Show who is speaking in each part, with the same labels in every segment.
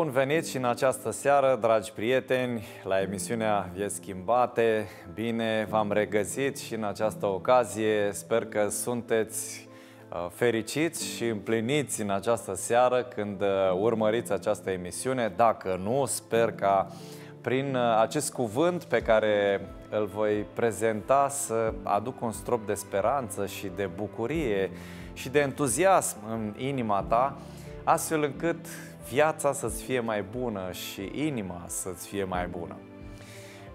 Speaker 1: bun venit și în această seară, dragi prieteni, la emisiunea Vieți Schimbate. Bine v-am regăsit și în această ocazie. Sper că sunteți uh, fericiți și împliniți în această seară când uh, urmăriți această emisiune. Dacă nu, sper ca prin uh, acest cuvânt pe care îl voi prezenta să aduc un strop de speranță și de bucurie și de entuziasm în inima ta, astfel încât viața să-ți fie mai bună și inima să-ți fie mai bună.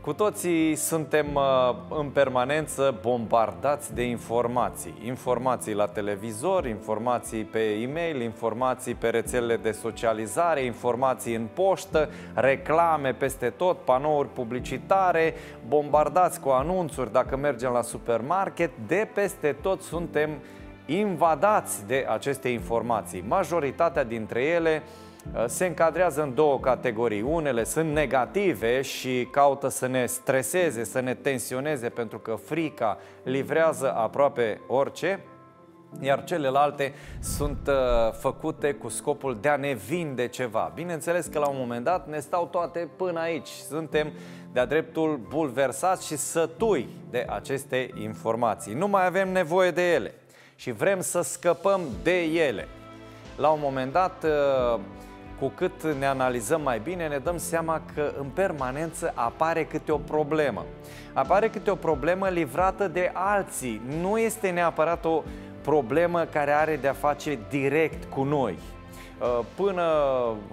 Speaker 1: Cu toții suntem uh, în permanență bombardați de informații. Informații la televizor, informații pe e-mail, informații pe rețelele de socializare, informații în poștă, reclame peste tot, panouri publicitare, bombardați cu anunțuri dacă mergem la supermarket, de peste tot suntem invadați de aceste informații. Majoritatea dintre ele uh, Uh, se încadrează în două categorii. Unele sunt negative și caută să ne streseze, să ne tensioneze pentru că frica livrează aproape orice, iar celelalte sunt uh, făcute cu scopul de a ne vinde ceva. Bineînțeles că la un moment dat ne stau toate până aici. Suntem de-a dreptul bulversați și sătui de aceste informații. Nu mai avem nevoie de ele și vrem să scăpăm de ele. La un moment dat, uh, cu cât ne analizăm mai bine, ne dăm seama că în permanență apare câte o problemă. Apare câte o problemă livrată de alții. Nu este neapărat o problemă care are de-a face direct cu noi. Uh, până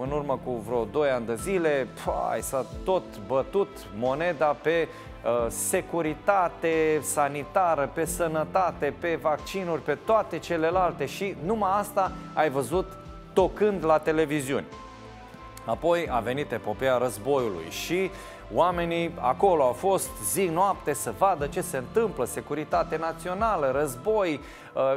Speaker 1: în urmă cu vreo 2 ani de zile, s-a tot bătut moneda pe uh, securitate sanitară, pe sănătate, pe vaccinuri, pe toate celelalte și numai asta ai văzut tocând la televiziuni. Apoi a venit epopeea războiului și oamenii acolo au fost zi-noapte să vadă ce se întâmplă, securitate națională, război,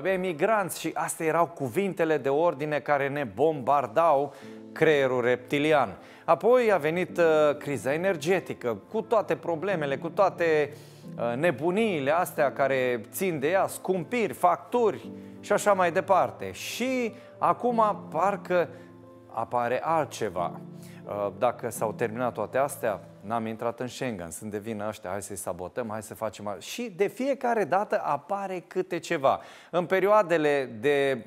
Speaker 1: uh, emigranți și astea erau cuvintele de ordine care ne bombardau creierul reptilian. Apoi a venit uh, criza energetică cu toate problemele, cu toate uh, nebuniile astea care țin de ea, scumpiri, facturi și așa mai departe. Și Acum parcă apare altceva. Uh, dacă s-au terminat toate astea, n-am intrat în Schengen, sunt de vină ăștia, hai să-i sabotăm, hai să facem... Și de fiecare dată apare câte ceva. În perioadele de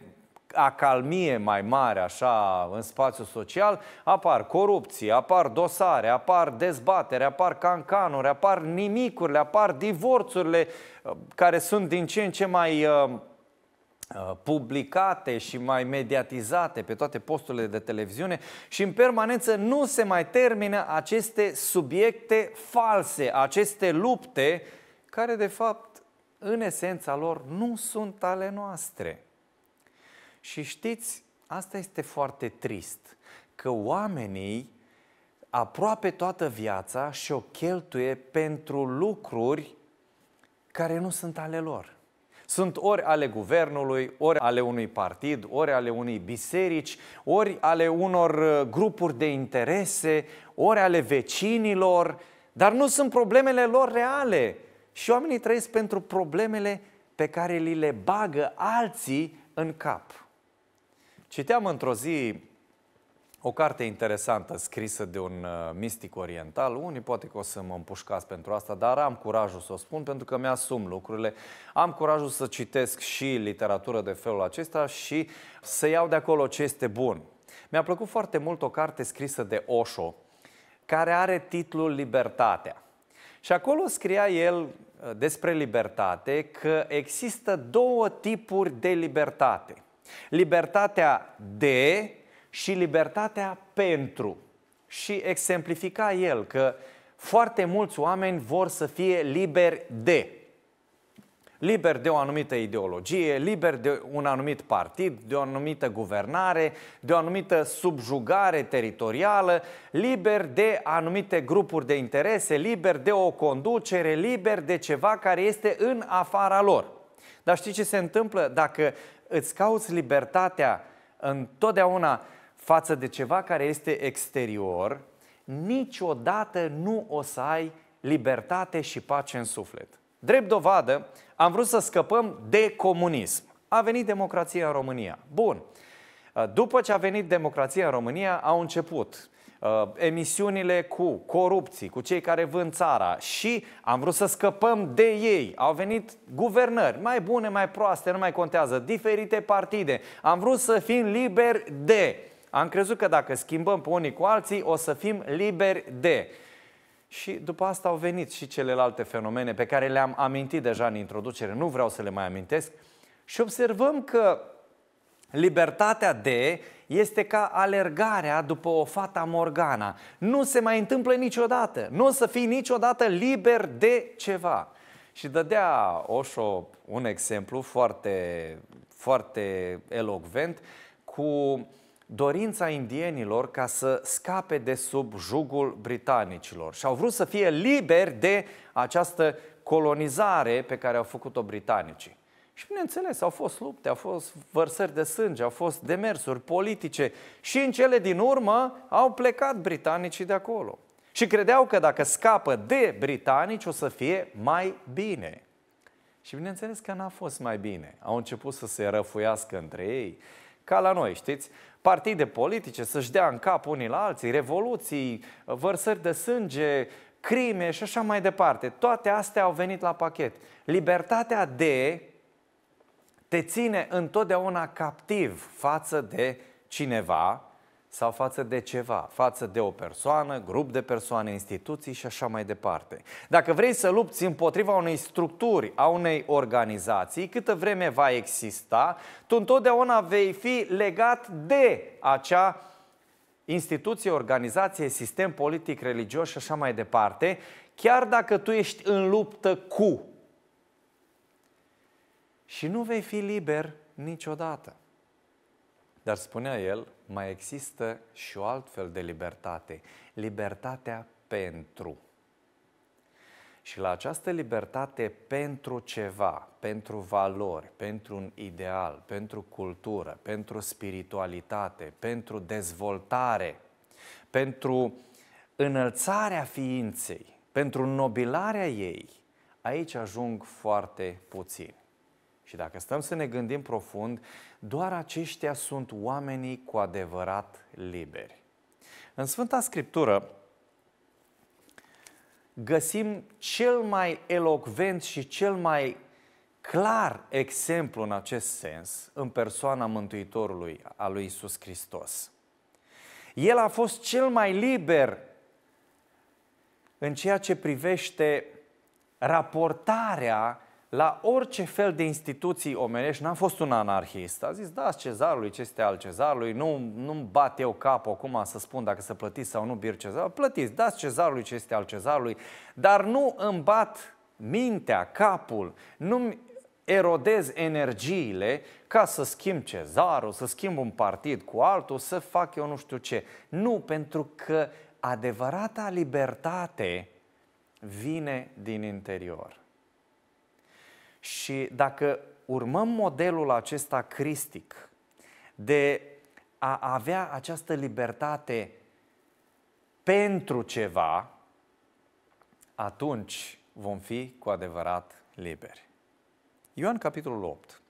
Speaker 1: acalmie mai mare așa în spațiu social, apar corupții, apar dosare, apar dezbatere, apar cancanuri, apar nimicurile, apar divorțurile uh, care sunt din ce în ce mai uh, Uh, publicate și mai mediatizate pe toate posturile de televiziune și în permanență nu se mai termină aceste subiecte false, aceste lupte care de fapt în esența lor nu sunt ale noastre. Și știți, asta este foarte trist, că oamenii aproape toată viața și-o cheltuie pentru lucruri care nu sunt ale lor sunt ori ale guvernului, ori ale unui partid, ori ale unei biserici, ori ale unor uh, grupuri de interese, ori ale vecinilor, dar nu sunt problemele lor reale. Și oamenii trăiesc pentru problemele pe care li le bagă alții în cap. Citeam într-o zi o carte interesantă scrisă de un uh, mistic oriental. Unii poate că o să mă împușcați pentru asta, dar am curajul să o spun pentru că mi-asum lucrurile. Am curajul să citesc și literatură de felul acesta și să iau de acolo ce este bun. Mi-a plăcut foarte mult o carte scrisă de Osho, care are titlul Libertatea. Și acolo scria el uh, despre libertate că există două tipuri de libertate. Libertatea de și libertatea pentru. Și exemplifica el că foarte mulți oameni vor să fie liberi de. Liber de o anumită ideologie, liber de un anumit partid, de o anumită guvernare, de o anumită subjugare teritorială, liber de anumite grupuri de interese, liber de o conducere, liber de ceva care este în afara lor. Dar știi ce se întâmplă? Dacă îți cauți libertatea întotdeauna față de ceva care este exterior, niciodată nu o să ai libertate și pace în suflet. Drept dovadă, am vrut să scăpăm de comunism. A venit democrația în România. Bun. Uh, după ce a venit democrația în România, au început uh, emisiunile cu corupții, cu cei care vând țara și am vrut să scăpăm de ei. Au venit guvernări, mai bune, mai proaste, nu mai contează, diferite partide. Am vrut să fim liberi de. Am crezut că dacă schimbăm pe unii cu alții, o să fim liberi de. Și după asta au venit și celelalte fenomene pe care le-am amintit deja în introducere, nu vreau să le mai amintesc. Și observăm că libertatea de este ca alergarea după o fata morgana. Nu se mai întâmplă niciodată. Nu o să fii niciodată liber de ceva. Și dădea Oșo un exemplu foarte, foarte elocvent cu dorința indienilor ca să scape de sub jugul britanicilor și au vrut să fie liberi de această colonizare pe care au făcut-o britanicii. Și bineînțeles, au fost lupte, au fost vărsări de sânge, au fost demersuri politice și în cele din urmă au plecat britanicii de acolo. Și credeau că dacă scapă de britanici o să fie mai bine. Și bineînțeles că n-a fost mai bine. Au început să se răfuiască între ei, ca la noi, știți? partide politice să-și dea în cap unii la alții, revoluții, vărsări de sânge, crime și așa mai departe. Toate astea au venit la pachet. Libertatea de te ține întotdeauna captiv față de cineva sau față de ceva, față de o persoană, grup de persoane, instituții și așa mai departe. Dacă vrei să lupți împotriva unei structuri, a unei organizații, câtă vreme va exista, tu întotdeauna vei fi legat de acea instituție, organizație, sistem politic, religios și așa mai departe, chiar dacă tu ești în luptă cu. Și nu vei fi liber niciodată. Dar spunea el, mai există și o altfel de libertate, libertatea pentru. Și la această libertate pentru ceva, pentru valori, pentru un ideal, pentru cultură, pentru spiritualitate, pentru dezvoltare, pentru înălțarea ființei, pentru nobilarea ei, aici ajung foarte puțini. Și dacă stăm să ne gândim profund, doar aceștia sunt oamenii cu adevărat liberi. În Sfânta Scriptură găsim cel mai elocvent și cel mai clar exemplu în acest sens în persoana Mântuitorului a lui Isus Hristos. El a fost cel mai liber în ceea ce privește raportarea la orice fel de instituții omenești, n-am fost un anarhist. A zis, da, cezarului, ce este al cezarului, nu, nu-mi bat eu capul acum să spun dacă să plătiți sau nu bir cezarului. Plătiți, da, cezarului ce este al cezarului, dar nu îmi bat mintea, capul, nu-mi erodez energiile ca să schimb cezarul, să schimb un partid cu altul, să fac eu nu știu ce. Nu, pentru că adevărata libertate vine din interior. Și dacă urmăm modelul acesta cristic de a avea această libertate pentru ceva, atunci vom fi cu adevărat liberi. Ioan capitolul 8.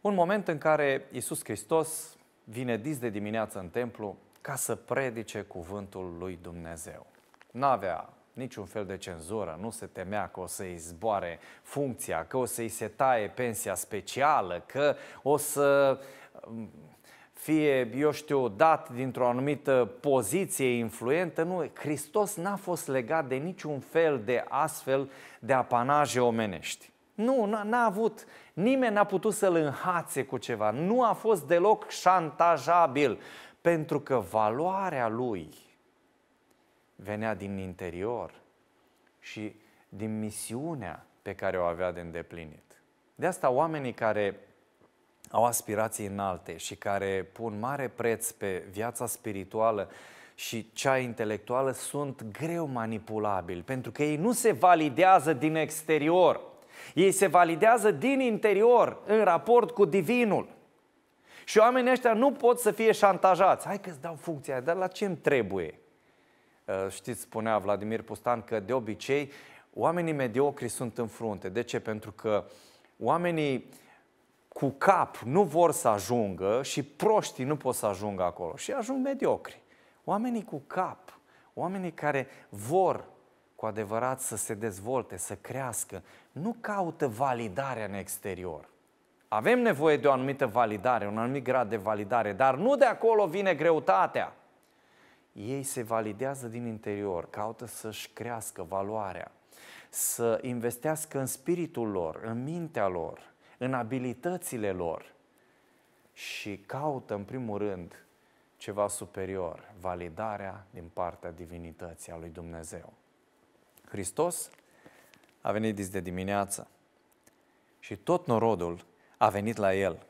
Speaker 1: Un moment în care Iisus Hristos vine dis de dimineață în templu ca să predice cuvântul lui Dumnezeu. N-avea niciun fel de cenzură, nu se temea că o să-i zboare funcția, că o să-i se taie pensia specială, că o să mm, fie, eu știu, dat dintr-o anumită poziție influentă. Nu, Hristos n-a fost legat de niciun fel de astfel de apanaje omenești. Nu, n-a avut. Nimeni n-a putut să-l înhațe cu ceva. Nu a fost deloc șantajabil. Pentru că valoarea lui venea din interior și din misiunea pe care o avea de îndeplinit. De asta oamenii care au aspirații înalte și care pun mare preț pe viața spirituală și cea intelectuală sunt greu manipulabili, pentru că ei nu se validează din exterior. Ei se validează din interior, în raport cu divinul. Și oamenii ăștia nu pot să fie șantajați. Hai că îți dau funcția, dar la ce îmi trebuie? Eh, știți, spunea Vladimir Pustan că de obicei oamenii mediocri sunt în frunte. De ce? Pentru că oamenii cu cap nu vor să ajungă și proștii nu pot să ajungă acolo și ajung mediocri. Oamenii cu cap, oamenii care vor cu adevărat să se dezvolte, să crească, nu caută validarea în exterior. Avem nevoie de o anumită validare, un anumit grad de validare, dar nu de acolo vine greutatea ei se validează din interior, caută să-și crească valoarea, să investească în spiritul lor, în mintea lor, în abilitățile lor și caută în primul rând ceva superior, validarea din partea divinității a lui Dumnezeu. Hristos a venit dis de dimineață și tot norodul a venit la el,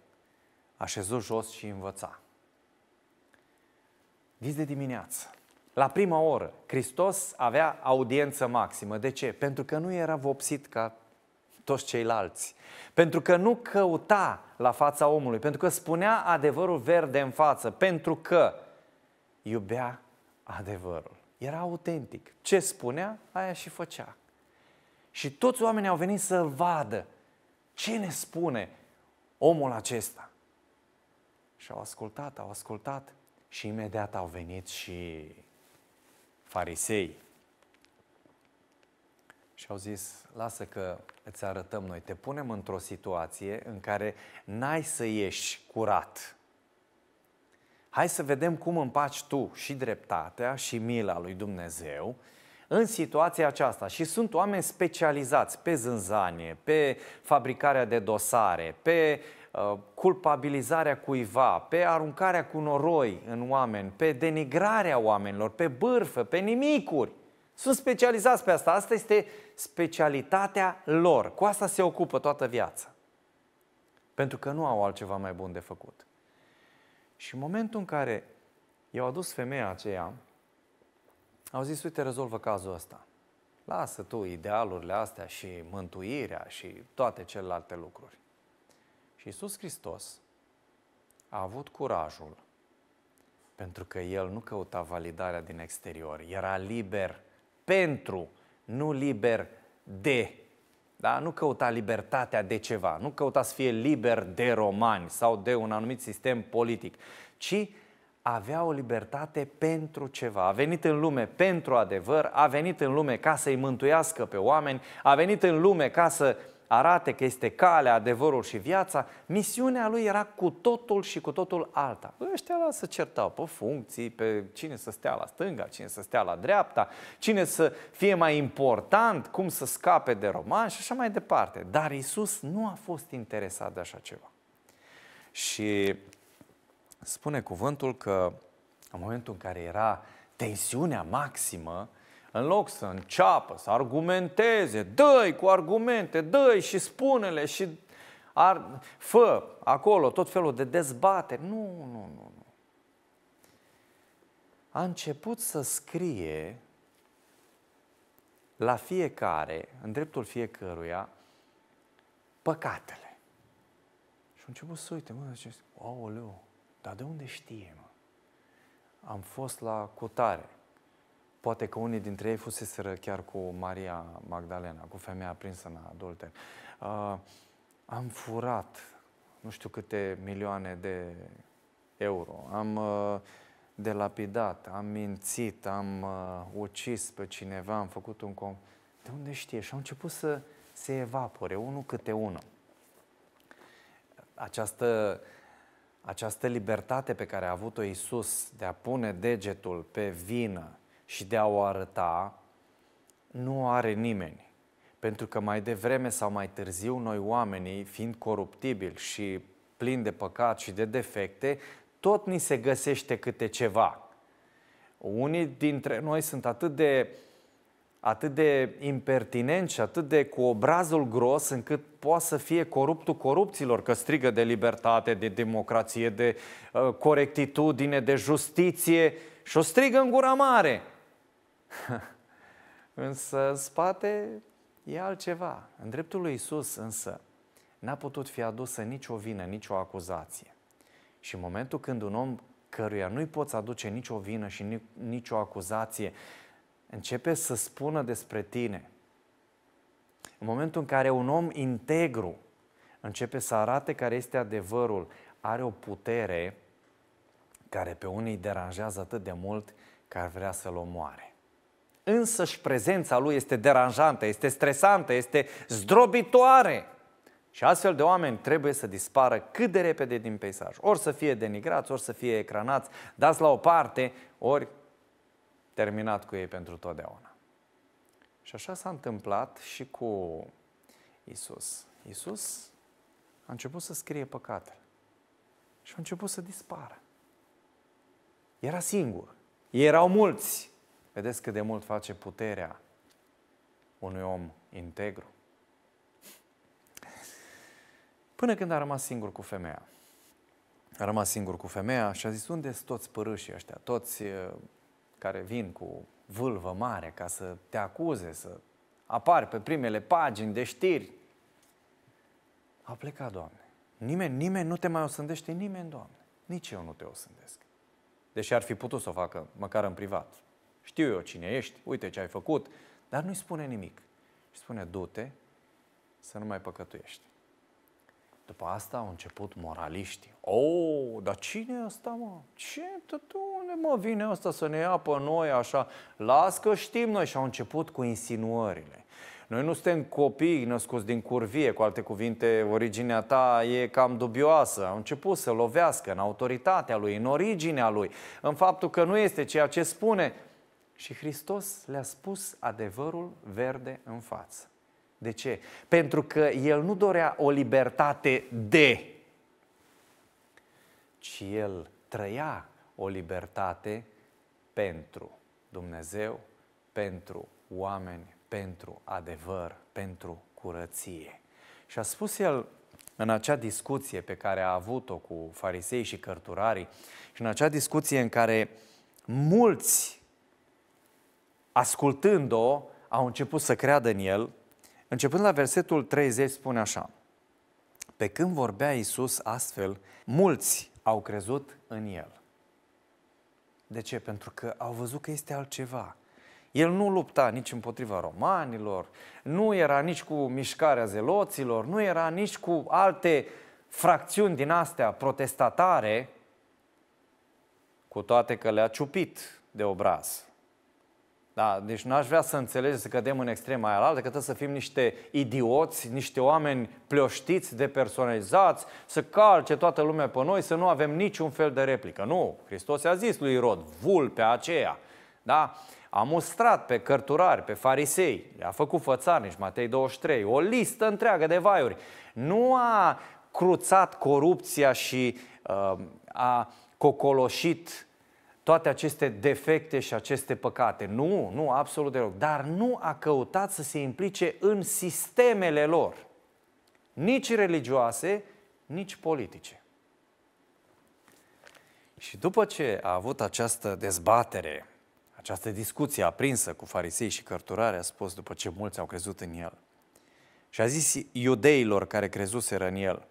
Speaker 1: așezut jos și învăța. Vis de dimineață. La prima oră, Hristos avea audiență maximă. De ce? Pentru că nu era vopsit ca toți ceilalți. Pentru că nu căuta la fața omului, pentru că spunea adevărul verde în față, pentru că iubea adevărul. Era autentic. Ce spunea, aia și făcea. Și toți oamenii au venit să-l vadă. Ce ne spune omul acesta? Și au ascultat, au ascultat și imediat au venit și farisei și au zis, lasă că îți arătăm noi, te punem într-o situație în care n-ai să ieși curat. Hai să vedem cum împaci tu și dreptatea și mila lui Dumnezeu în situația aceasta. Și sunt oameni specializați pe zânzanie, pe fabricarea de dosare, pe Uh, culpabilizarea cuiva, pe aruncarea cu noroi în oameni, pe denigrarea oamenilor, pe bârfă, pe nimicuri. Sunt specializați pe asta. Asta este specialitatea lor. Cu asta se ocupă toată viața. Pentru că nu au altceva mai bun de făcut. Și în momentul în care i-au adus femeia aceea, au zis, uite, rezolvă cazul ăsta. Lasă tu idealurile astea și mântuirea și toate celelalte lucruri. Și Isus Hristos a avut curajul, pentru că El nu căuta validarea din exterior, era liber pentru, nu liber de. Da? Nu căuta libertatea de ceva, nu căuta să fie liber de romani sau de un anumit sistem politic, ci avea o libertate pentru ceva. A venit în lume pentru adevăr, a venit în lume ca să-i mântuiască pe oameni, a venit în lume ca să arate că este calea, adevărul și viața, misiunea lui era cu totul și cu totul alta. Ăștia la să certau pe funcții, pe cine să stea la stânga, cine să stea la dreapta, cine să fie mai important, cum să scape de romani și așa mai departe. Dar Isus nu a fost interesat de așa ceva. Și spune cuvântul că în momentul în care era tensiunea maximă, în loc să înceapă, să argumenteze, dă cu argumente, dă și spune-le și ar, fă acolo tot felul de dezbateri. Nu, nu, nu, nu. A început să scrie la fiecare, în dreptul fiecăruia, păcatele. Și a început să uite, mă, zice, aoleu, dar de unde știe, mă? Am fost la cutare Poate că unii dintre ei fuseseră chiar cu Maria Magdalena, cu femeia prinsă în adulter. Uh, am furat nu știu câte milioane de euro, am uh, delapidat, am mințit, am uh, ucis pe cineva, am făcut un com... De unde știe? Și au început să se evapore, unul câte unul. Această această libertate pe care a avut-o Isus de a pune degetul pe vină și de a o arăta, nu o are nimeni. Pentru că mai devreme sau mai târziu, noi oamenii, fiind coruptibili și plini de păcat și de defecte, tot ni se găsește câte ceva. Unii dintre noi sunt atât de atât de impertinenți și atât de cu obrazul gros încât poate să fie coruptul corupților, că strigă de libertate, de democrație, de uh, corectitudine, de justiție și o strigă în gura mare. însă în spate e altceva. În dreptul lui Isus însă n-a putut fi adusă nicio vină, nicio acuzație. Și în momentul când un om căruia nu-i poți aduce nicio vină și nicio acuzație, începe să spună despre tine. În momentul în care un om integru începe să arate care este adevărul, are o putere care pe unii deranjează atât de mult că ar vrea să-l omoare însăși prezența lui este deranjantă, este stresantă, este zdrobitoare. Și astfel de oameni trebuie să dispară cât de repede din peisaj. Ori să fie denigrați, ori să fie ecranați, dați la o parte, ori terminat cu ei pentru totdeauna. Și așa s-a întâmplat și cu Isus. Isus a început să scrie păcatele și a început să dispară. Era singur. Ei erau mulți. Vedeți cât de mult face puterea unui om integru. Până când a rămas singur cu femeia. A rămas singur cu femeia și a zis, unde sunt toți părâșii ăștia, toți uh, care vin cu vâlvă mare ca să te acuze, să apari pe primele pagini de știri. A plecat, Doamne. Nimeni, nimeni nu te mai osândește, nimeni, Doamne. Nici eu nu te osândesc. Deși ar fi putut să o facă, măcar în privat știu eu cine ești, uite ce ai făcut, dar nu-i spune nimic. Și spune, du-te să nu mai păcătuiești. După asta au început moraliștii. Oh, dar cine e ăsta, mă? Ce? Tu unde mă vine ăsta să ne ia pe noi așa? Las că știm noi. Și au început cu insinuările. Noi nu suntem copii născuți din curvie, cu alte cuvinte, originea ta e cam dubioasă. Au început să lovească în autoritatea lui, în originea lui, în faptul că nu este ceea ce spune. Și Hristos le-a spus adevărul verde în față. De ce? Pentru că el nu dorea o libertate de, ci el trăia o libertate pentru Dumnezeu, pentru oameni, pentru adevăr, pentru curăție. Și a spus el în acea discuție pe care a avut-o cu farisei și cărturarii și în acea discuție în care mulți ascultând-o, au început să creadă în el. Începând la versetul 30 spune așa, pe când vorbea Iisus astfel, mulți au crezut în el. De ce? Pentru că au văzut că este altceva. El nu lupta nici împotriva romanilor, nu era nici cu mișcarea zeloților, nu era nici cu alte fracțiuni din astea protestatare, cu toate că le-a ciupit de obraz. Da, deci n-aș vrea să înțelegeți să cădem în extrema aia altă, că trebuie să fim niște idioți, niște oameni plioștiți, depersonalizați, să calce toată lumea pe noi, să nu avem niciun fel de replică. Nu, Hristos i-a zis lui Irod, vulpea aceea, da? A mustrat pe cărturari, pe farisei, le-a făcut fățarnici, Matei 23, o listă întreagă de vaiuri. Nu a cruțat corupția și uh, a cocoloșit toate aceste defecte și aceste păcate. Nu, nu, absolut deloc. Dar nu a căutat să se implice în sistemele lor, nici religioase, nici politice. Și după ce a avut această dezbatere, această discuție aprinsă cu farisei și cărturare, a spus după ce mulți au crezut în el. Și a zis iudeilor care crezuseră în el,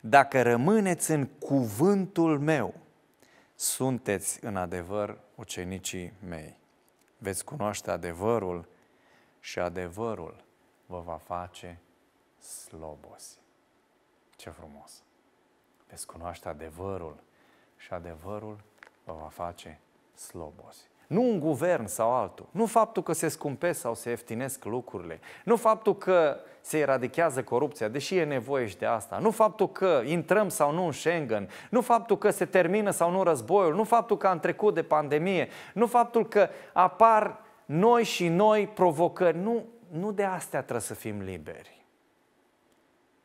Speaker 1: dacă rămâneți în cuvântul meu, sunteți în adevăr ucenicii mei. Veți cunoaște adevărul și adevărul vă va face slobozi. Ce frumos! Veți cunoaște adevărul și adevărul vă va face slobozi. Nu un guvern sau altul. Nu faptul că se scumpesc sau se ieftinesc lucrurile. Nu faptul că se eradichează corupția, deși e nevoie și de asta. Nu faptul că intrăm sau nu în Schengen. Nu faptul că se termină sau nu războiul. Nu faptul că am trecut de pandemie. Nu faptul că apar noi și noi provocări. Nu, nu de astea trebuie să fim liberi.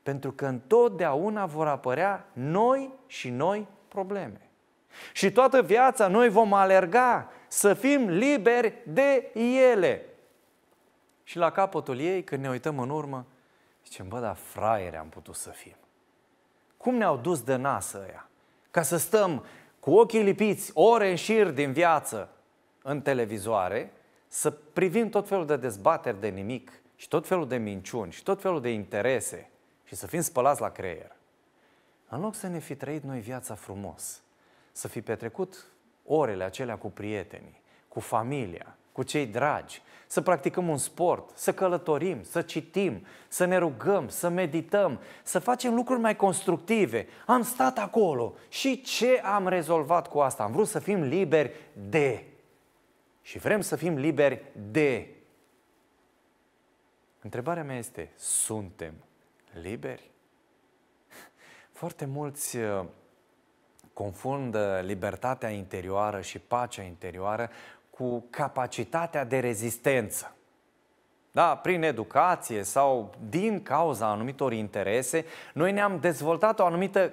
Speaker 1: Pentru că întotdeauna vor apărea noi și noi probleme. Și toată viața noi vom alerga să fim liberi de ele. Și la capătul ei, când ne uităm în urmă, zicem, bă, dar fraiere am putut să fim. Cum ne-au dus de nasă ăia? Ca să stăm cu ochii lipiți, ore în șir din viață, în televizoare, să privim tot felul de dezbateri de nimic și tot felul de minciuni și tot felul de interese și să fim spălați la creier. În loc să ne fi trăit noi viața frumos, să fi petrecut orele acelea cu prietenii, cu familia, cu cei dragi, să practicăm un sport, să călătorim, să citim, să ne rugăm, să medităm, să facem lucruri mai constructive. Am stat acolo și ce am rezolvat cu asta? Am vrut să fim liberi de. Și vrem să fim liberi de. Întrebarea mea este, suntem liberi? Foarte mulți uh, confundă libertatea interioară și pacea interioară cu capacitatea de rezistență. Da, prin educație sau din cauza anumitor interese, noi ne-am dezvoltat o anumită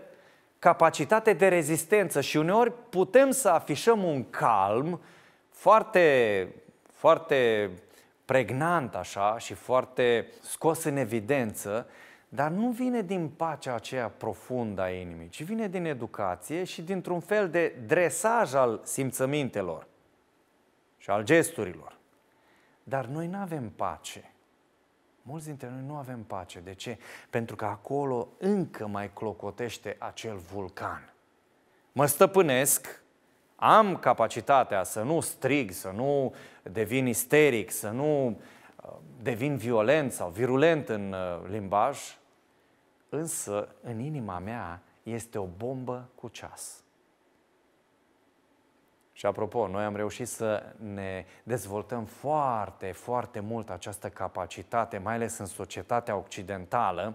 Speaker 1: capacitate de rezistență și uneori putem să afișăm un calm foarte, foarte pregnant așa și foarte scos în evidență, dar nu vine din pacea aceea profundă a inimii, ci vine din educație și dintr-un fel de dresaj al simțămintelor și al gesturilor. Dar noi nu avem pace. Mulți dintre noi nu avem pace. De ce? Pentru că acolo încă mai clocotește acel vulcan. Mă stăpânesc, am capacitatea să nu strig, să nu devin isteric, să nu uh, devin violent sau virulent în uh, limbaj, însă în inima mea este o bombă cu ceas. Și apropo, noi am reușit să ne dezvoltăm foarte, foarte mult această capacitate, mai ales în societatea occidentală,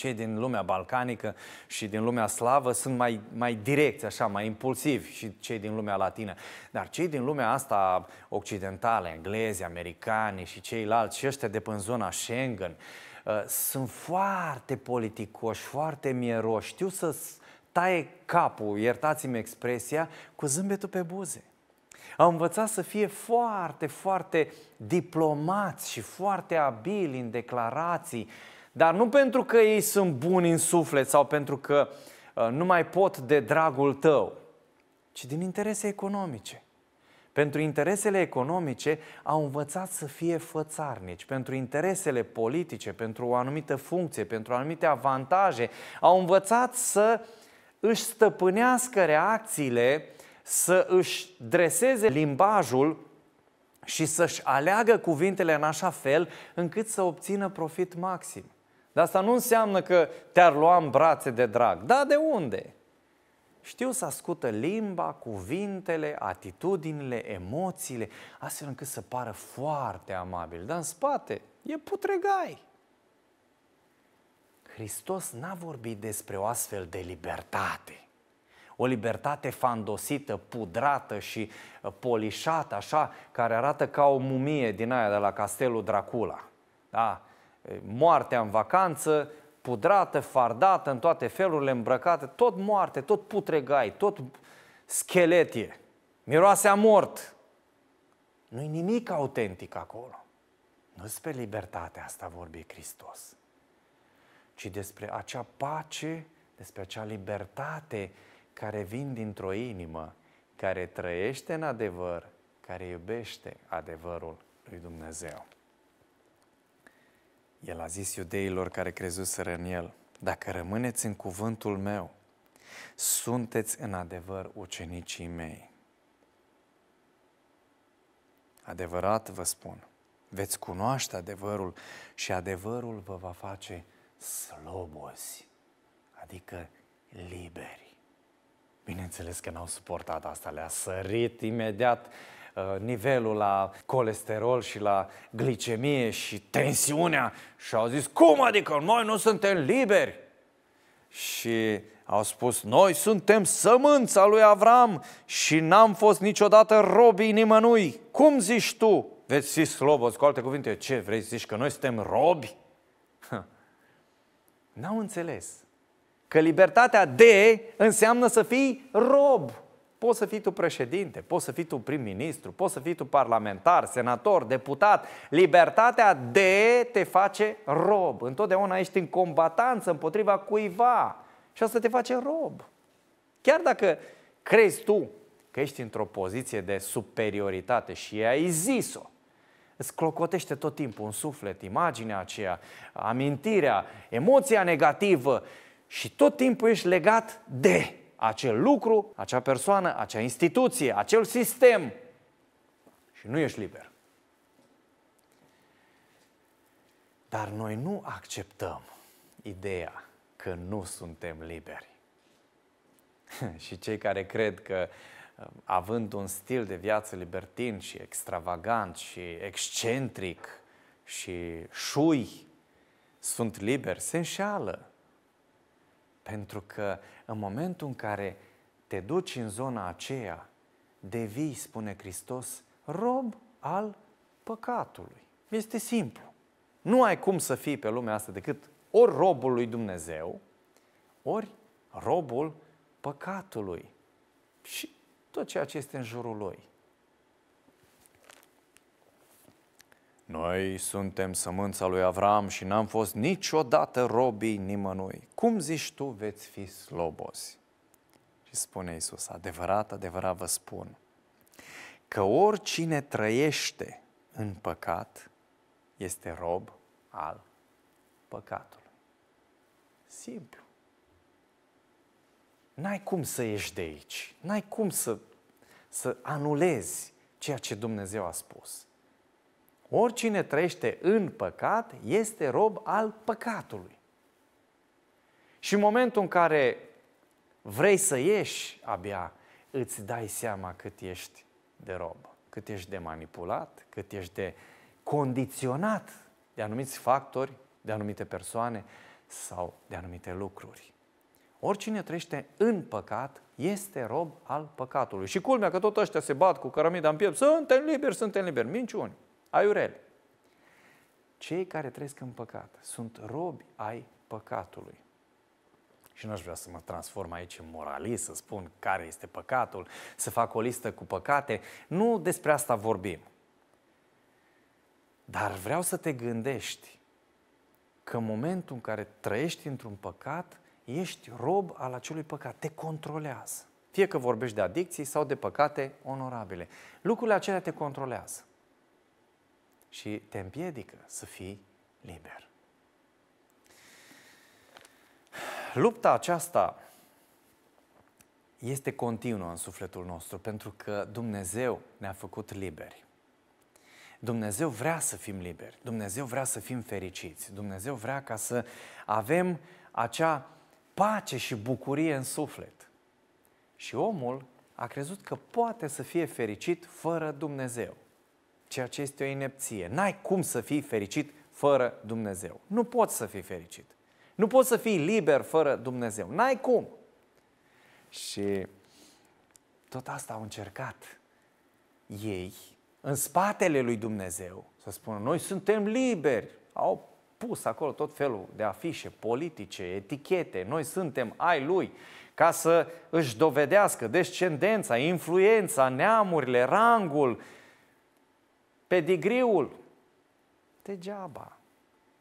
Speaker 1: cei din lumea balcanică și din lumea slavă sunt mai, mai direcți, așa, mai impulsivi și cei din lumea latină. Dar cei din lumea asta occidentală, englezi, americani și ceilalți, și ăștia de până zona Schengen, ă, sunt foarte politicoși, foarte mieroși, știu să taie capul, iertați-mi expresia, cu zâmbetul pe buze. Au învățat să fie foarte, foarte diplomați și foarte abili în declarații, dar nu pentru că ei sunt buni în suflet sau pentru că uh, nu mai pot de dragul tău, ci din interese economice. Pentru interesele economice au învățat să fie fățarnici, pentru interesele politice, pentru o anumită funcție, pentru anumite avantaje, au învățat să își stăpânească reacțiile, să își dreseze limbajul și să-și aleagă cuvintele în așa fel încât să obțină profit maxim. Dar asta nu înseamnă că te-ar lua în brațe de drag. Da, de unde? Știu să ascută limba, cuvintele, atitudinile, emoțiile, astfel încât să pară foarte amabil. Dar în spate e putregai. Hristos n-a vorbit despre o astfel de libertate. O libertate fandosită, pudrată și ă, polișată, așa, care arată ca o mumie din aia de la castelul Dracula. Da? moartea în vacanță, pudrată, fardată, în toate felurile îmbrăcată, tot moarte, tot putregai, tot scheletie, miroase a mort. Nu-i nimic autentic acolo. Nu despre libertatea asta vorbi Hristos, ci despre acea pace, despre acea libertate care vin dintr-o inimă, care trăiește în adevăr, care iubește adevărul lui Dumnezeu. El a zis iudeilor care crezuseră în el, dacă rămâneți în cuvântul meu, sunteți în adevăr ucenicii mei. Adevărat vă spun, veți cunoaște adevărul și adevărul vă va face slobozi, adică liberi. Bineînțeles că n-au suportat asta, le-a sărit imediat Uh, nivelul la colesterol și la glicemie și tensiunea și au zis, cum adică noi nu suntem liberi? Și au spus, noi suntem sămânța lui Avram și n-am fost niciodată robii nimănui. Cum zici tu? Veți fi sloboți, cu alte cuvinte, ce vrei să zici, că noi suntem robi? N-au înțeles că libertatea de înseamnă să fii rob. Poți să fii tu președinte, poți să fii tu prim-ministru, poți să fii tu parlamentar, senator, deputat. Libertatea de te face rob. Întotdeauna ești în combatanță împotriva cuiva. Și asta te face rob. Chiar dacă crezi tu că ești într-o poziție de superioritate și ai zis-o, îți clocotește tot timpul în suflet imaginea aceea, amintirea, emoția negativă și tot timpul ești legat de acel lucru, acea persoană, acea instituție, acel sistem și nu ești liber. Dar noi nu acceptăm ideea că nu suntem liberi. și cei care cred că um, având un stil de viață libertin și extravagant și excentric și șui, sunt liberi, se înșeală. Pentru că în momentul în care te duci în zona aceea, devii, spune Hristos, rob al păcatului. Este simplu. Nu ai cum să fii pe lumea asta decât ori robul lui Dumnezeu, ori robul păcatului și tot ceea ce este în jurul lui. Noi suntem sămânța lui Avram și n-am fost niciodată robii nimănui. Cum zici tu veți fi slobozi? Și spune Iisus, adevărat, adevărat vă spun, că oricine trăiește în păcat este rob al păcatului. Simplu. N-ai cum să ieși de aici. N-ai cum să, să anulezi ceea ce Dumnezeu a spus. Oricine trăiește în păcat este rob al păcatului. Și în momentul în care vrei să ieși abia, îți dai seama cât ești de rob, cât ești de manipulat, cât ești de condiționat de anumiți factori, de anumite persoane sau de anumite lucruri. Oricine trăiește în păcat este rob al păcatului. Și culmea că tot ăștia se bat cu cărămida în piept, suntem liberi, suntem liberi, minciuni. Aiurel. Cei care trăiesc în păcat sunt robi ai păcatului. Și nu aș vrea să mă transform aici în moralist, să spun care este păcatul, să fac o listă cu păcate. Nu despre asta vorbim. Dar vreau să te gândești că în momentul în care trăiești într-un păcat, ești rob al acelui păcat, te controlează. Fie că vorbești de adicții sau de păcate onorabile. Lucrurile acelea te controlează și te împiedică să fii liber. Lupta aceasta este continuă în sufletul nostru pentru că Dumnezeu ne-a făcut liberi. Dumnezeu vrea să fim liberi, Dumnezeu vrea să fim fericiți, Dumnezeu vrea ca să avem acea pace și bucurie în suflet. Și omul a crezut că poate să fie fericit fără Dumnezeu ceea ce este o inepție. N-ai cum să fii fericit fără Dumnezeu. Nu poți să fii fericit. Nu poți să fii liber fără Dumnezeu. N-ai cum. Și tot asta au încercat ei în spatele lui Dumnezeu să spună noi suntem liberi. Au pus acolo tot felul de afișe politice, etichete, noi suntem ai lui, ca să își dovedească descendența, influența, neamurile, rangul, pedigriul, degeaba,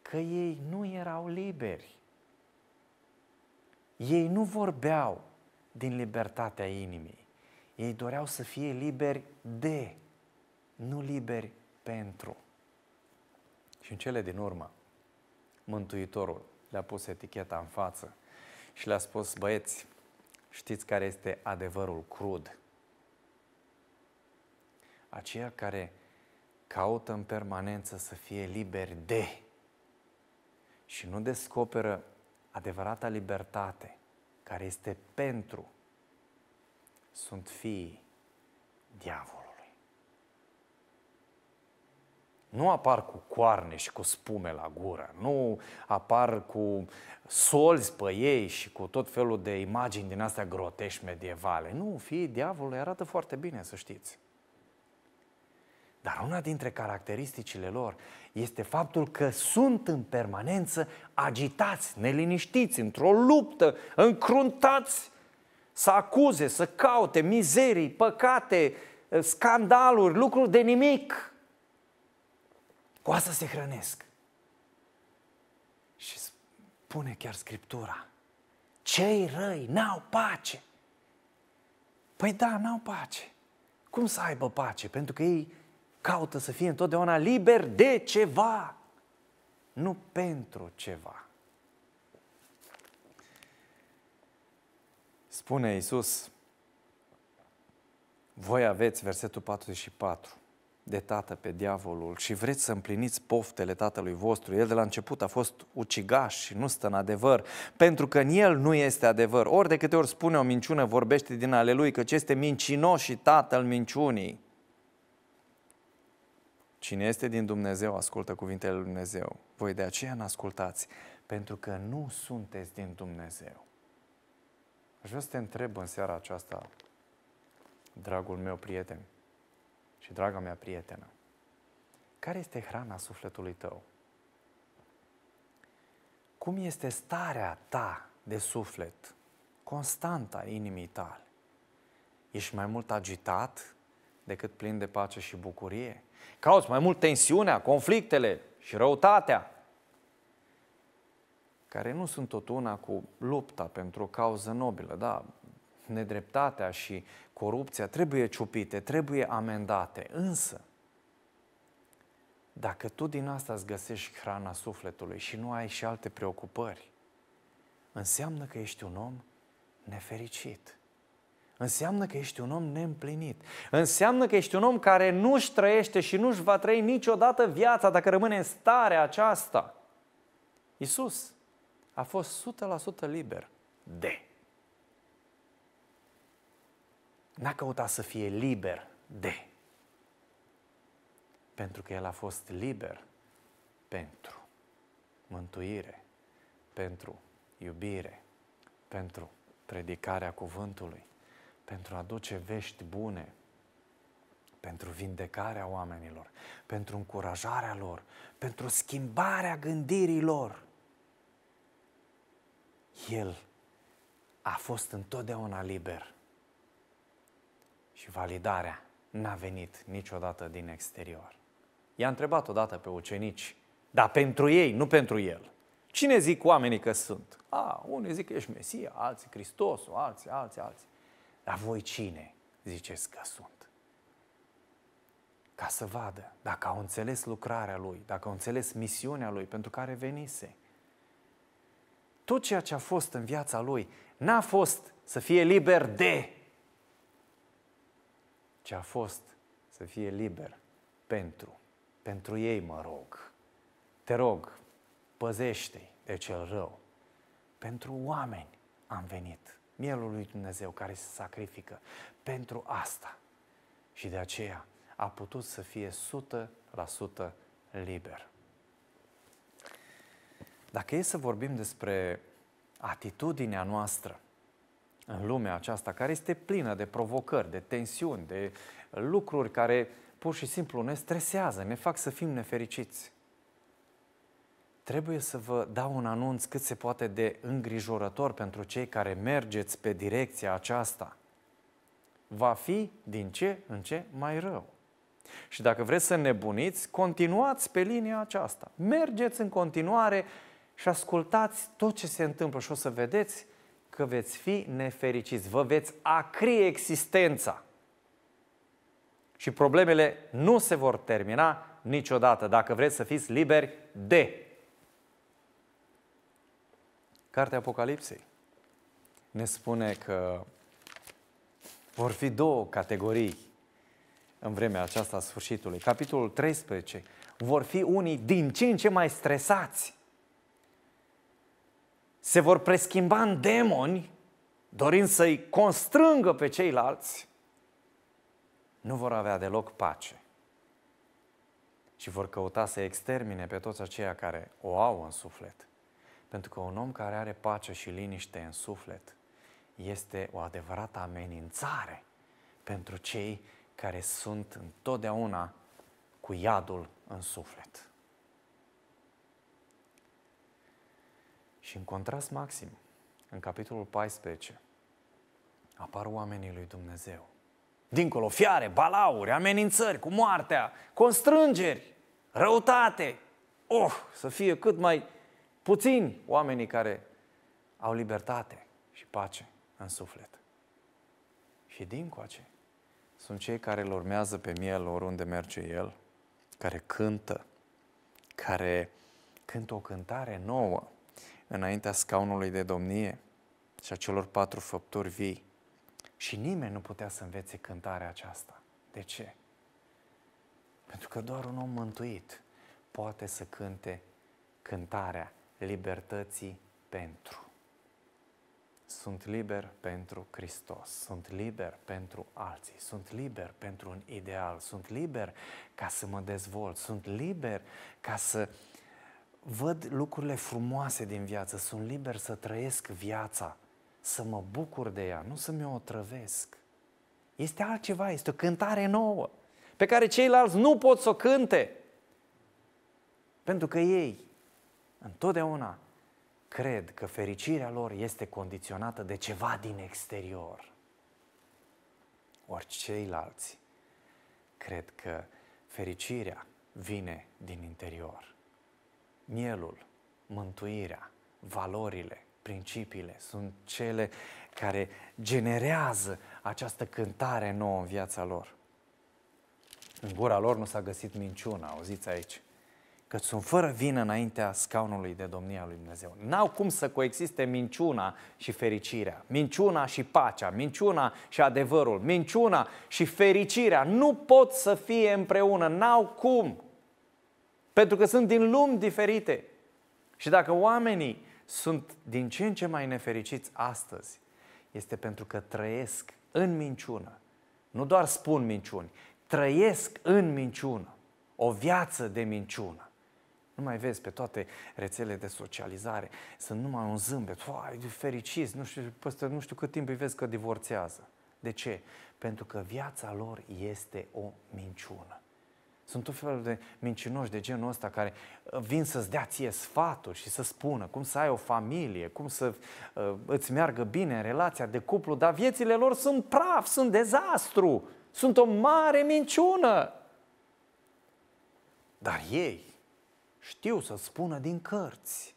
Speaker 1: că ei nu erau liberi. Ei nu vorbeau din libertatea inimii. Ei doreau să fie liberi de, nu liberi pentru. Și în cele din urmă, Mântuitorul le-a pus eticheta în față și le-a spus, băieți, știți care este adevărul crud? Aceea care caută în permanență să fie liberi de și nu descoperă adevărata libertate care este pentru, sunt fiii diavolului. Nu apar cu coarne și cu spume la gură, nu apar cu solzi pe ei și cu tot felul de imagini din astea grotești medievale. Nu, fiii diavolului arată foarte bine, să știți. Dar una dintre caracteristicile lor este faptul că sunt în permanență agitați, neliniștiți, într-o luptă, încruntați să acuze, să caute mizerii, păcate, scandaluri, lucruri de nimic. Cu asta se hrănesc. Și spune chiar Scriptura, cei răi n-au pace. Păi da, n-au pace. Cum să aibă pace? Pentru că ei caută să fie întotdeauna liber de ceva, nu pentru ceva. Spune Iisus, voi aveți, versetul 44, de tată pe diavolul și vreți să împliniți poftele tatălui vostru. El de la început a fost ucigaș și nu stă în adevăr, pentru că în el nu este adevăr. Ori de câte ori spune o minciună, vorbește din ale lui, că este mincinoș și tatăl minciunii. Cine este din Dumnezeu ascultă cuvintele lui Dumnezeu. Voi de aceea nu ascultați, pentru că nu sunteți din Dumnezeu. Aș vrea să te întreb în seara aceasta, dragul meu prieten și draga mea prietenă, care este hrana sufletului tău? Cum este starea ta de suflet, constanta inimii tale? Ești mai mult agitat decât plin de pace și bucurie. Cauți mai mult tensiunea, conflictele și răutatea, care nu sunt tot una cu lupta pentru o cauză nobilă. Da, nedreptatea și corupția trebuie ciupite, trebuie amendate, însă dacă tu din asta îți găsești hrana sufletului și nu ai și alte preocupări, înseamnă că ești un om nefericit. Înseamnă că ești un om neîmplinit. Înseamnă că ești un om care nu-și trăiește și nu-și va trăi niciodată viața dacă rămâne în starea aceasta. Isus a fost 100% liber de. N-a căutat să fie liber de. Pentru că El a fost liber pentru mântuire, pentru iubire, pentru predicarea cuvântului pentru a aduce vești bune, pentru vindecarea oamenilor, pentru încurajarea lor, pentru schimbarea gândirii lor. El a fost întotdeauna liber și validarea n-a venit niciodată din exterior. I-a întrebat odată pe ucenici, dar pentru ei, nu pentru el. Cine zic oamenii că sunt? A, unii zic că ești Mesia, alții Hristos, alții, alții, alții. Dar voi cine ziceți că sunt? Ca să vadă dacă au înțeles lucrarea lui, dacă au înțeles misiunea lui pentru care venise. Tot ceea ce a fost în viața lui n-a fost să fie liber de, ce a fost să fie liber pentru. Pentru ei mă rog. Te rog, păzește-i de cel rău. Pentru oameni am venit mielul lui Dumnezeu care se sacrifică pentru asta. Și de aceea a putut să fie 100% liber. Dacă e să vorbim despre atitudinea noastră în lumea aceasta, care este plină de provocări, de tensiuni, de lucruri care pur și simplu ne stresează, ne fac să fim nefericiți, trebuie să vă dau un anunț cât se poate de îngrijorător pentru cei care mergeți pe direcția aceasta. Va fi din ce în ce mai rău. Și dacă vreți să nebuniți, continuați pe linia aceasta. Mergeți în continuare și ascultați tot ce se întâmplă și o să vedeți că veți fi nefericiți, vă veți acri existența. Și problemele nu se vor termina niciodată dacă vreți să fiți liberi de Cartea Apocalipsei ne spune că vor fi două categorii în vremea aceasta a sfârșitului. Capitolul 13. Vor fi unii din ce în ce mai stresați. Se vor preschimba în demoni, dorind să-i constrângă pe ceilalți. Nu vor avea deloc pace. Și vor căuta să extermine pe toți aceia care o au în suflet. Pentru că un om care are pace și liniște în suflet este o adevărată amenințare pentru cei care sunt întotdeauna cu iadul în suflet. Și în contrast maxim, în capitolul 14, apar oamenii lui Dumnezeu. Dincolo, fiare, balauri, amenințări cu moartea, constrângeri, răutate. Oh, să fie cât mai puțini oamenii care au libertate și pace în suflet. Și din coace sunt cei care îl urmează pe miel oriunde merge el, care cântă, care cântă o cântare nouă înaintea scaunului de domnie și a celor patru făpturi vii. Și nimeni nu putea să învețe cântarea aceasta. De ce? Pentru că doar un om mântuit poate să cânte cântarea libertății pentru. Sunt liber pentru Hristos, sunt liber pentru alții, sunt liber pentru un ideal, sunt liber ca să mă dezvolt, sunt liber ca să văd lucrurile frumoase din viață, sunt liber să trăiesc viața, să mă bucur de ea, nu să mi-o trăvesc. Este altceva, este o cântare nouă, pe care ceilalți nu pot să o cânte, pentru că ei întotdeauna cred că fericirea lor este condiționată de ceva din exterior. Orice ceilalți cred că fericirea vine din interior. Mielul, mântuirea, valorile, principiile sunt cele care generează această cântare nouă în viața lor. În gura lor nu s-a găsit minciuna, auziți aici că sunt fără vină înaintea scaunului de domnia lui Dumnezeu. N-au cum să coexiste minciuna și fericirea, minciuna și pacea, minciuna și adevărul, minciuna și fericirea. Nu pot să fie împreună, n-au cum. Pentru că sunt din lumi diferite. Și dacă oamenii sunt din ce în ce mai nefericiți astăzi, este pentru că trăiesc în minciună. Nu doar spun minciuni, trăiesc în minciună. O viață de minciună. Nu mai vezi pe toate rețelele de socializare. Sunt numai un zâmbet. Uai, fericiți, nu știu, peste nu știu cât timp îi vezi că divorțează. De ce? Pentru că viața lor este o minciună. Sunt tot felul de mincinoși de genul ăsta care uh, vin să-ți dea ție sfaturi și să spună cum să ai o familie, cum să uh, îți meargă bine în relația de cuplu, dar viețile lor sunt praf, sunt dezastru, sunt o mare minciună. Dar ei știu să spună din cărți.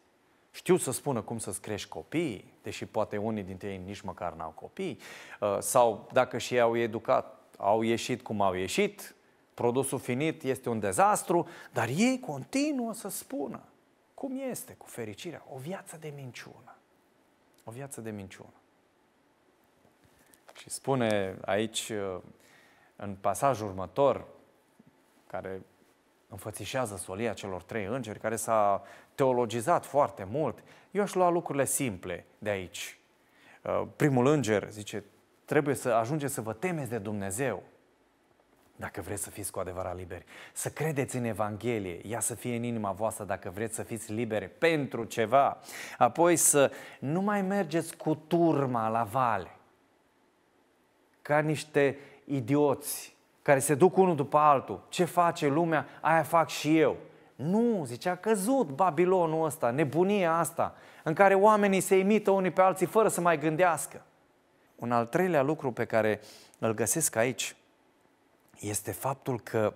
Speaker 1: Știu să spună cum să-ți crești copiii, deși poate unii dintre ei nici măcar n-au copii, uh, sau dacă și ei au educat, au ieșit cum au ieșit, produsul finit este un dezastru, dar ei continuă să spună cum este cu fericirea, o viață de minciună. O viață de minciună. Și spune aici, uh, în pasajul următor, care înfățișează solia celor trei îngeri, care s-a teologizat foarte mult. Eu aș lua lucrurile simple de aici. Uh, primul înger zice, trebuie să ajungeți să vă temeți de Dumnezeu. Dacă vreți să fiți cu adevărat liberi, să credeți în Evanghelie, ea să fie în inima voastră dacă vreți să fiți liberi pentru ceva. Apoi să nu mai mergeți cu turma la vale, ca niște idioți care se duc unul după altul. Ce face lumea, aia fac și eu. Nu, zice, a căzut Babilonul ăsta, nebunia asta, în care oamenii se imită unii pe alții fără să mai gândească. Un al treilea lucru pe care îl găsesc aici este faptul că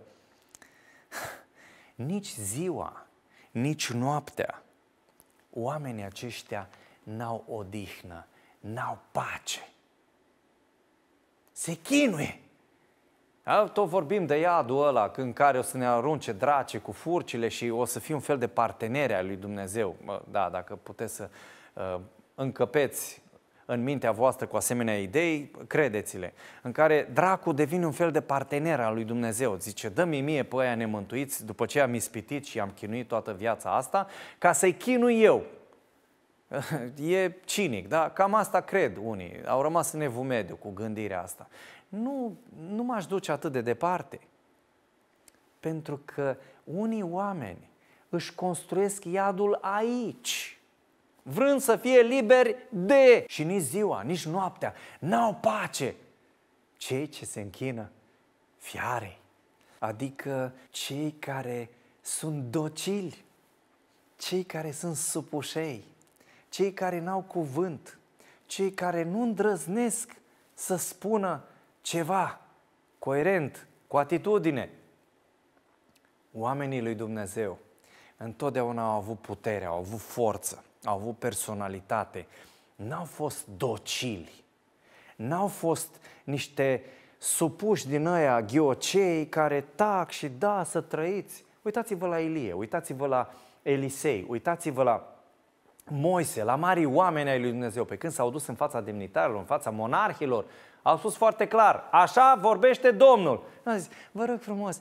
Speaker 1: nici ziua, nici noaptea, oamenii aceștia n-au odihnă, n-au pace. Se chinuie. Da, tot vorbim de iadul ăla în care o să ne arunce drace cu furcile și o să fie un fel de partenere al lui Dumnezeu. Da, dacă puteți să ă, încăpeți în mintea voastră cu asemenea idei, credeți-le, în care dracul devine un fel de partener al lui Dumnezeu. Zice, dă-mi mie pe aia nemântuiți, după ce am ispitit și am chinuit toată viața asta, ca să-i chinui eu. E cinic, da? Cam asta cred unii. Au rămas în evumediu cu gândirea asta nu, nu m-aș duce atât de departe. Pentru că unii oameni își construiesc iadul aici, vrând să fie liberi de și nici ziua, nici noaptea, n-au pace. Cei ce se închină fiarei, adică cei care sunt docili, cei care sunt supușei, cei care n-au cuvânt, cei care nu îndrăznesc să spună ceva coerent, cu atitudine. Oamenii lui Dumnezeu întotdeauna au avut putere, au avut forță, au avut personalitate, n-au fost docili, n-au fost niște supuși din aia ghiocei care tac și da să trăiți. Uitați-vă la Ilie, uitați-vă la Elisei, uitați-vă la Moise, la mari oameni ai lui Dumnezeu, pe când s-au dus în fața demnitarilor, în fața monarhilor, au spus foarte clar, așa vorbește Domnul. Nu zis, vă rog frumos,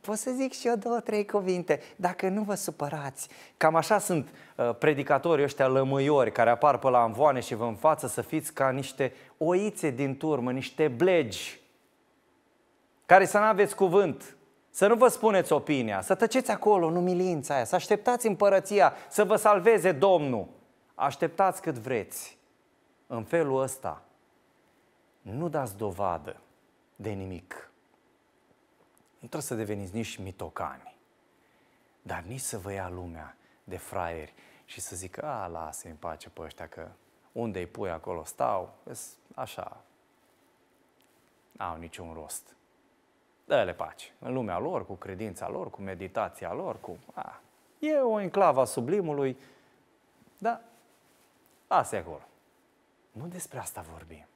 Speaker 1: pot să zic și eu două, trei cuvinte, dacă nu vă supărați. Cam așa sunt uh, predicatorii ăștia lămâiori care apar pe la amvoane și vă înfață să fiți ca niște oițe din turmă, niște blegi, care să nu aveți cuvânt, să nu vă spuneți opinia, să tăceți acolo în umilința aia, să așteptați împărăția, să vă salveze Domnul. Așteptați cât vreți. În felul ăsta nu dați dovadă de nimic. Nu trebuie să deveniți nici mitocani, dar nici să vă ia lumea de fraieri și să zică, a, lasă-i în pace pe ăștia că unde îi pui acolo stau, așa, au niciun rost. Dă-le pace. În lumea lor, cu credința lor, cu meditația lor, cu... A, e o enclava sublimului, dar lasă acolo. Nu despre asta vorbim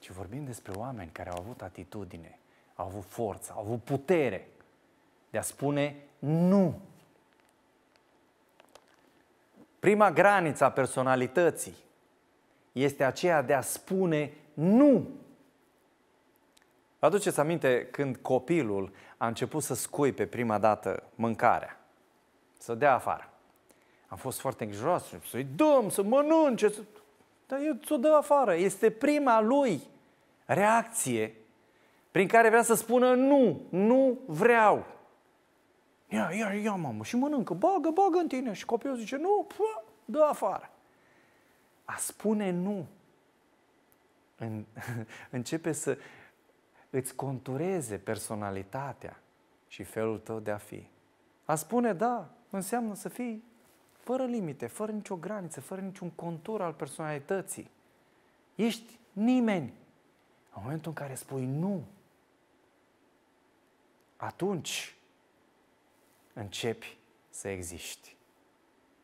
Speaker 1: ci vorbim despre oameni care au avut atitudine, au avut forță, au avut putere de a spune nu. Prima graniță a personalității este aceea de a spune nu. Vă Aduceți aminte când copilul a început să pe prima dată mâncarea, să dea afară. Am fost foarte îngrijorat, să-i dăm, să mănânce, să... dar eu ți-o dă afară. Este prima lui reacție prin care vrea să spună nu, nu vreau. Ia, ia, ia, mamă, și mănâncă, bagă, bagă în tine. Și copilul zice, nu, pă, dă afară. A spune nu în, începe să îți contureze personalitatea și felul tău de a fi. A spune da înseamnă să fii fără limite, fără nicio graniță, fără niciun contur al personalității. Ești nimeni. În momentul în care spui nu, atunci începi să existi.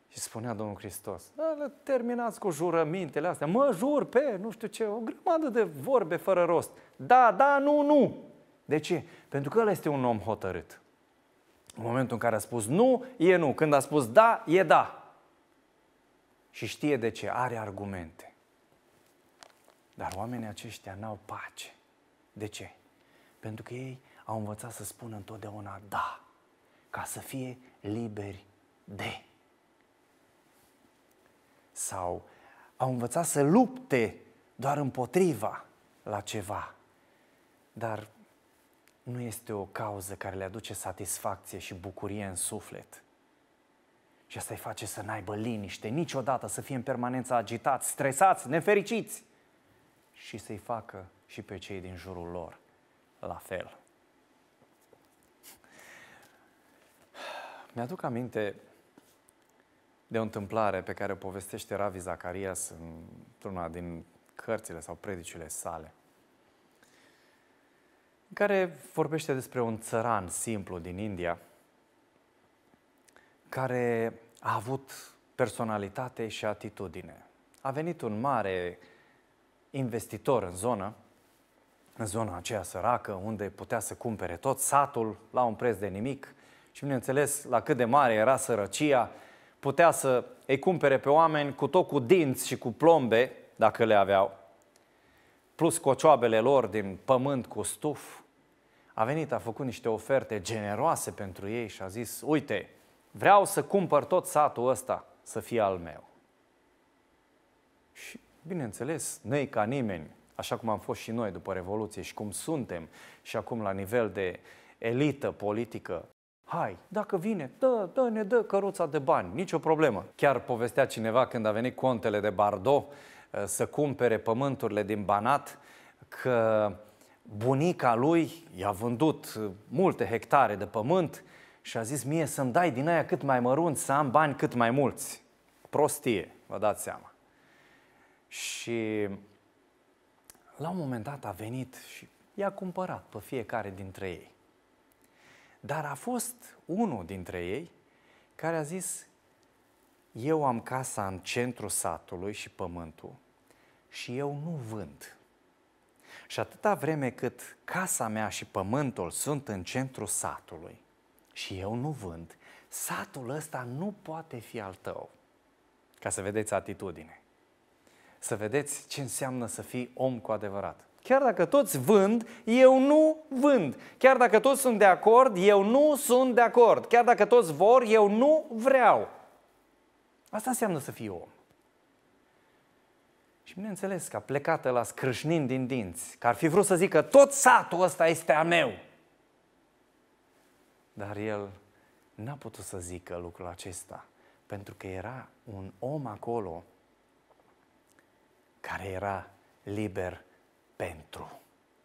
Speaker 1: Și spunea Domnul Hristos, da, terminați cu jurămintele astea, mă jur pe, nu știu ce, o grămadă de vorbe fără rost. Da, da, nu, nu. De ce? Pentru că el este un om hotărât. În momentul în care a spus nu, e nu. Când a spus da, e da. Și știe de ce, are argumente. Dar oamenii aceștia n-au pace. De ce? Pentru că ei au învățat să spună întotdeauna da, ca să fie liberi de. Sau au învățat să lupte doar împotriva la ceva, dar nu este o cauză care le aduce satisfacție și bucurie în suflet. Și asta îi face să n-aibă liniște niciodată, să fie în permanență agitați, stresați, nefericiți și să-i facă și pe cei din jurul lor la fel. Mi-aduc aminte de o întâmplare pe care o povestește Ravi Zacarias într-una din cărțile sau predicile sale, în care vorbește despre un țăran simplu din India, care a avut personalitate și atitudine. A venit un mare investitor în zonă, în zona aceea săracă, unde putea să cumpere tot satul la un preț de nimic și, bineînțeles, la cât de mare era sărăcia, putea să îi cumpere pe oameni cu tot cu dinți și cu plombe, dacă le aveau, plus cocioabele lor din pământ cu stuf, a venit, a făcut niște oferte generoase pentru ei și a zis, uite, vreau să cumpăr tot satul ăsta să fie al meu. Și Bineînțeles, noi ca nimeni, așa cum am fost și noi după Revoluție și cum suntem și acum la nivel de elită politică, hai, dacă vine, dă, dă, ne dă căruța de bani, nicio problemă. Chiar povestea cineva când a venit contele de Bardo uh, să cumpere pământurile din Banat, că bunica lui i-a vândut uh, multe hectare de pământ și a zis mie să-mi dai din aia cât mai mărunt, să am bani cât mai mulți. Prostie, vă dați seama. Și la un moment dat a venit și i-a cumpărat pe fiecare dintre ei. Dar a fost unul dintre ei care a zis, eu am casa în centrul satului și pământul și eu nu vând. Și atâta vreme cât casa mea și pământul sunt în centrul satului și eu nu vând, satul ăsta nu poate fi al tău. Ca să vedeți atitudine să vedeți ce înseamnă să fii om cu adevărat. Chiar dacă toți vând, eu nu vând. Chiar dacă toți sunt de acord, eu nu sunt de acord. Chiar dacă toți vor, eu nu vreau. Asta înseamnă să fii om. Și bineînțeles că a plecat la scrâșnin din dinți, că ar fi vrut să zică tot satul ăsta este a meu. Dar el n-a putut să zică lucrul acesta, pentru că era un om acolo care era liber pentru.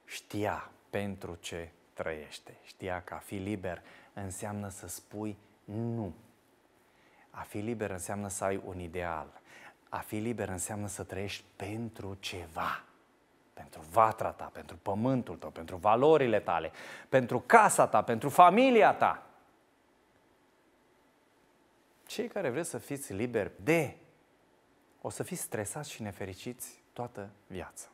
Speaker 1: Știa pentru ce trăiește. Știa că a fi liber înseamnă să spui nu. A fi liber înseamnă să ai un ideal. A fi liber înseamnă să trăiești pentru ceva. Pentru vatra ta, pentru pământul tău, pentru valorile tale, pentru casa ta, pentru familia ta. Cei care vreți să fiți liberi de o să fiți stresați și nefericiți toată viața.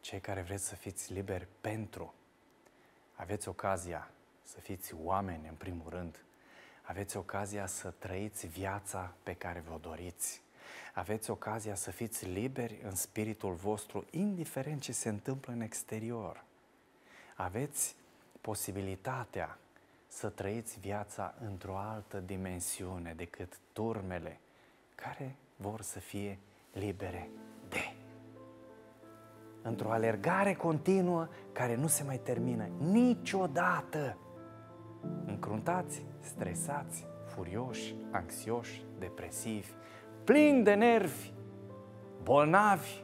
Speaker 1: Cei care vreți să fiți liberi pentru, aveți ocazia să fiți oameni în primul rând, aveți ocazia să trăiți viața pe care vă doriți. Aveți ocazia să fiți liberi în spiritul vostru, indiferent ce se întâmplă în exterior. Aveți posibilitatea să trăiți viața într-o altă dimensiune decât turmele care vor să fie libere de. Într-o alergare continuă care nu se mai termină niciodată. Încruntați, stresați, furioși, anxioși, depresivi, plini de nervi, bolnavi,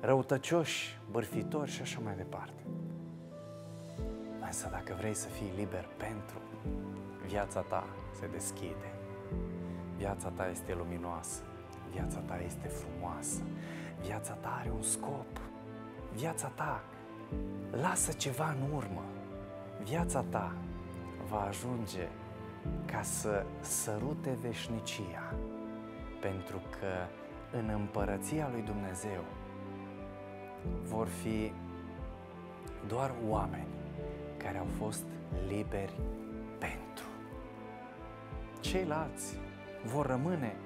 Speaker 1: răutăcioși, bârfitori și așa mai departe. Însă dacă vrei să fii liber pentru, viața ta se deschide. Viața ta este luminoasă, viața ta este frumoasă, viața ta are un scop, viața ta lasă ceva în urmă, viața ta va ajunge ca să sărute veșnicia, pentru că în împărăția lui Dumnezeu vor fi doar oameni care au fost liberi pentru. Ceilalți vor rămâne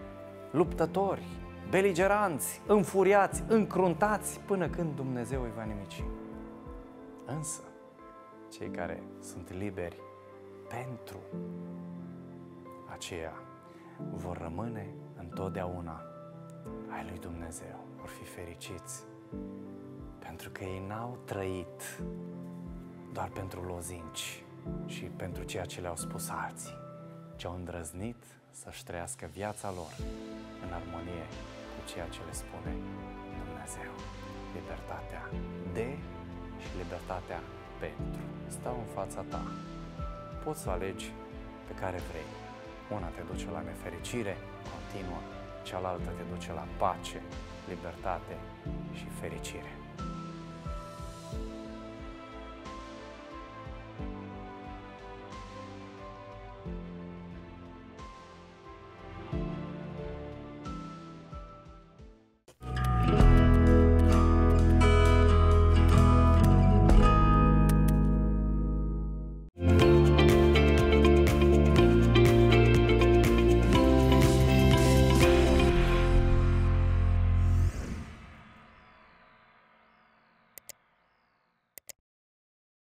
Speaker 1: luptători, beligeranți, înfuriați, încruntați până când Dumnezeu îi va nimici. Însă, cei care sunt liberi pentru aceea vor rămâne întotdeauna ai lui Dumnezeu, vor fi fericiți pentru că ei n-au trăit doar pentru lozinci și pentru ceea ce le-au spus alții, ce au îndrăznit să-și trăiască viața lor în armonie cu ceea ce le spune Dumnezeu. Libertatea de și libertatea pentru stau în fața ta. Poți să alegi pe care vrei. Una te duce la nefericire continuă, cealaltă te duce la pace, libertate și fericire.